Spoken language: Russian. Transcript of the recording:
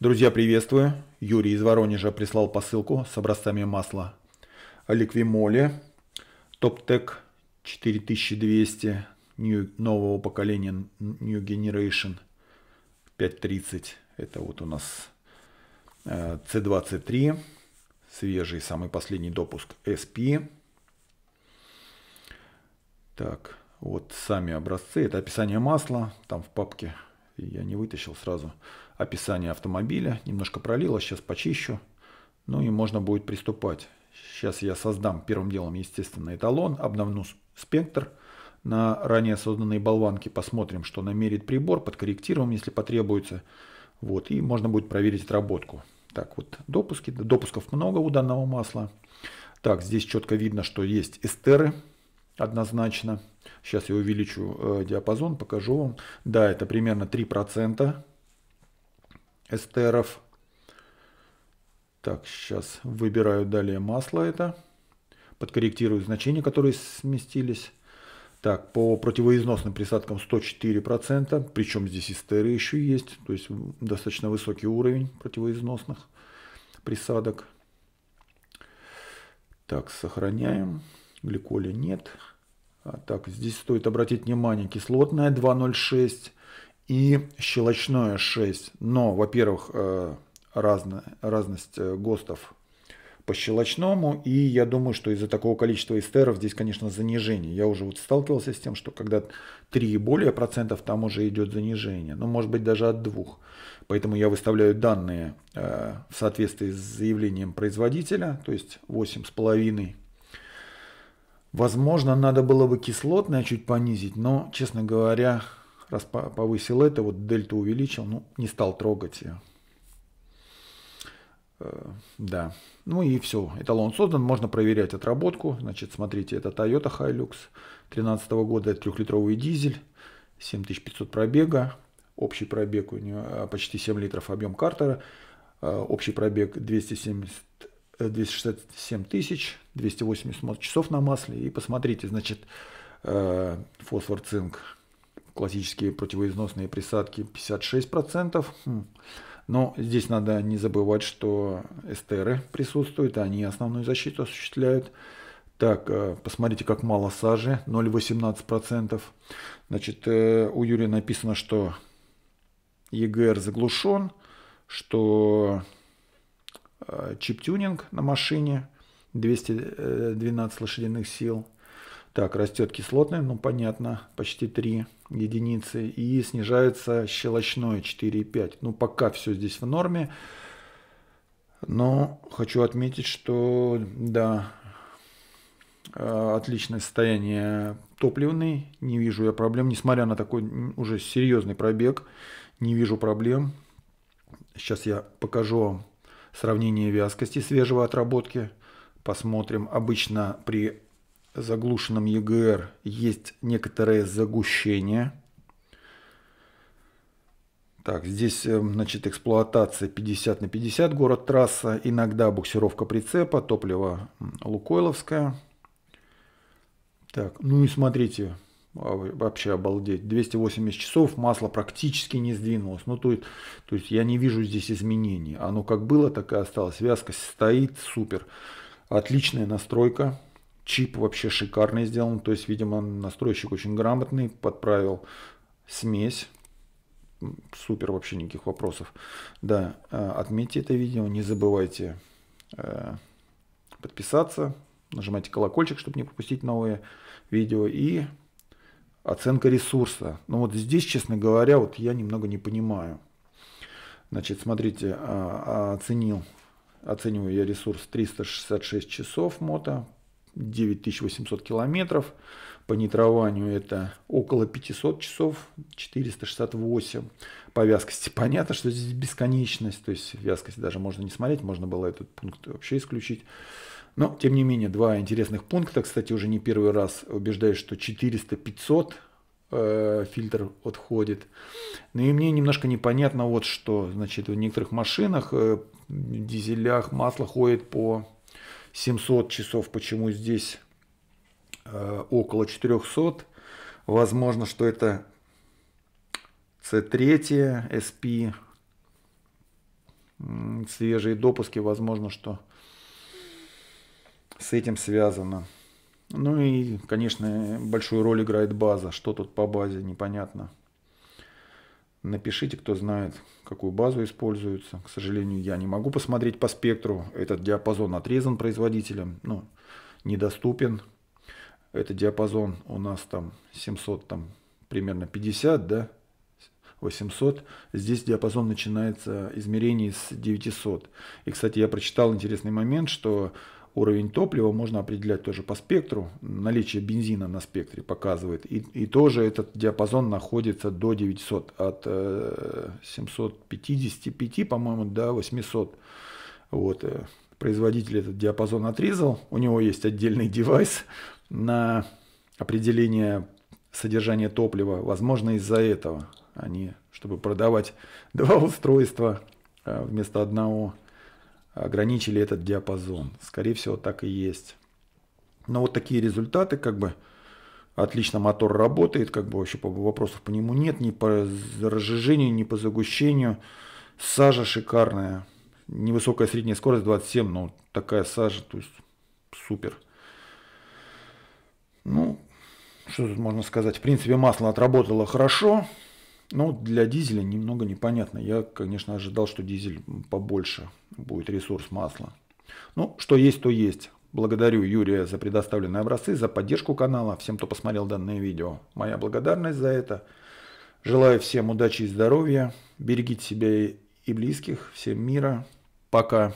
Друзья, приветствую. Юрий из Воронежа прислал посылку с образцами масла. Ликвимоле, Топтек 4200 нового поколения New Generation 530. Это вот у нас э, C23, свежий, самый последний допуск SP. Так, вот сами образцы. Это описание масла, там в папке я не вытащил сразу описание автомобиля. Немножко пролило, а сейчас почищу. Ну и можно будет приступать. Сейчас я создам первым делом, естественно, эталон, обновлю спектр на ранее созданные болванки, посмотрим, что намерит прибор, подкорректируем, если потребуется. Вот, и можно будет проверить отработку. Так, вот допуски. Допусков много у данного масла. Так, здесь четко видно, что есть эстеры, однозначно. Сейчас я увеличу э, диапазон, покажу вам. Да, это примерно 3% эстеров. Так, сейчас выбираю далее масло это. Подкорректирую значения, которые сместились. Так, по противоизносным присадкам 104%, причем здесь эстеры еще есть, то есть достаточно высокий уровень противоизносных присадок. Так, сохраняем. Гликоля нет. А, так, здесь стоит обратить внимание, кислотное 2,06 и щелочное 6. Но, во-первых, э, разно, разность э, ГОСТов по щелочному, и я думаю, что из-за такого количества эстеров здесь, конечно, занижение. Я уже вот сталкивался с тем, что когда 3 и более процентов, там уже идет занижение, ну, может быть, даже от 2. Поэтому я выставляю данные э, в соответствии с заявлением производителя, то есть 8,5 Возможно, надо было бы кислотное чуть понизить, но, честно говоря, раз повысил это, вот дельту увеличил, ну, не стал трогать ее. Э, да. Ну и все. Эталон создан. Можно проверять отработку. Значит, смотрите, это Toyota Hilux 2013 года. Трехлитровый дизель. 7500 пробега. Общий пробег у нее а, почти 7 литров объем картера. Э, общий пробег 270 267 тысяч, 280 часов на масле. И посмотрите, значит, э, фосфор, цинк, классические противоизносные присадки 56%. Хм. Но здесь надо не забывать, что эстеры присутствуют, они основную защиту осуществляют. Так, э, посмотрите, как мало сажи, 0,18%. Значит, э, у Юрия написано, что ЕГР заглушен, что Э, Чип тюнинг на машине, 212 э, лошадиных сил. Так, растет кислотный, ну понятно, почти 3 единицы. И снижается щелочное 4,5. Ну пока все здесь в норме. Но хочу отметить, что да, э, отличное состояние топливный, не вижу я проблем, несмотря на такой уже серьезный пробег, не вижу проблем. Сейчас я покажу вам сравнение вязкости свежего отработки. Посмотрим, обычно при заглушенном ЕГР есть некоторое загущение. Так, здесь, э, значит, эксплуатация 50 на 50, город трасса, иногда буксировка прицепа, топливо лукойловское. Так, ну и смотрите, а, вообще обалдеть. 280 часов масло практически не сдвинулось. Ну, то, есть, то есть я не вижу здесь изменений. Оно как было, так и осталось. Вязкость стоит, супер. Отличная настройка. Чип вообще шикарный сделан. То есть, видимо, настройщик очень грамотный. Подправил смесь. Супер, вообще никаких вопросов. Да, э, отметьте это видео. Не забывайте э, подписаться. Нажимайте колокольчик, чтобы не пропустить новые видео. И оценка ресурса. Но ну, вот здесь, честно говоря, вот я немного не понимаю. Значит, смотрите, а, а, оценил, оцениваю я ресурс 366 часов мото, 9800 километров. По нитрованию это около 500 часов, 468. По вязкости понятно, что здесь бесконечность, то есть вязкость даже можно не смотреть, можно было этот пункт вообще исключить. Но, тем не менее, два интересных пункта. Кстати, уже не первый раз убеждаюсь, что 400-500 э, фильтр отходит. Ну и мне немножко непонятно вот что. Значит, в некоторых машинах, э, дизелях масло ходит по 700 часов. Почему здесь э, около 400? Возможно, что это C3, SP, свежие допуски, возможно, что с этим связано. Ну и, конечно, большую роль играет база. Что тут по базе, непонятно. Напишите, кто знает, какую базу используется. К сожалению, я не могу посмотреть по спектру. Этот диапазон отрезан производителем, ну, недоступен. Этот диапазон у нас там 700, там примерно 50, да, 800. Здесь диапазон начинается измерений с 900. И, кстати, я прочитал интересный момент, что Уровень топлива можно определять тоже по спектру. Наличие бензина на спектре показывает. И, и тоже этот диапазон находится до 900, от э, 755, по-моему, до 800. Вот, э, производитель этот диапазон отрезал. У него есть отдельный девайс на определение содержания топлива. Возможно, из-за этого они, чтобы продавать два устройства э, вместо одного, ограничили этот диапазон. Скорее всего, так и есть. Но вот такие результаты, как бы, отлично мотор работает, как бы вообще вопросов по нему нет, ни по разжижению, ни по загущению. Сажа шикарная, невысокая средняя скорость 27, но ну, такая сажа, то есть супер. Ну, что тут можно сказать, в принципе масло отработало хорошо, ну, для дизеля немного непонятно. Я, конечно, ожидал, что дизель побольше будет ресурс масла. Ну, что есть, то есть. Благодарю Юрия за предоставленные образцы, за поддержку канала, всем, кто посмотрел данное видео. Моя благодарность за это. Желаю всем удачи и здоровья. Берегите себя и близких. Всем мира. Пока.